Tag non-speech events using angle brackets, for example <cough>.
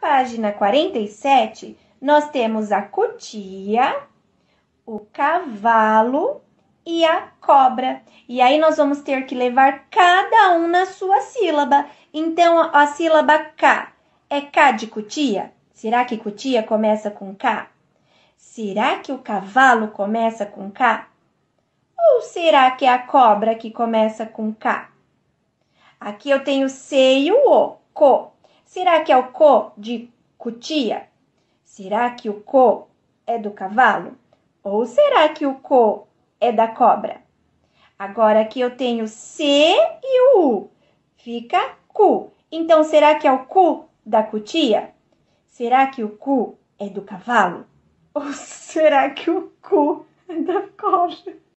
página 47, nós temos a cutia, o cavalo e a cobra. E aí nós vamos ter que levar cada um na sua sílaba. Então a sílaba K é K de cutia? Será que cutia começa com K? Será que o cavalo começa com K? Ou será que é a cobra que começa com K? Aqui eu tenho seio, o, co. Será que é o co de cutia? Será que o co é do cavalo? Ou será que o co é da cobra? Agora aqui eu tenho C e o U. Fica cu. Então, será que é o cu da cutia? Será que o cu é do cavalo? Ou <laughs> será que o cu é da cobra?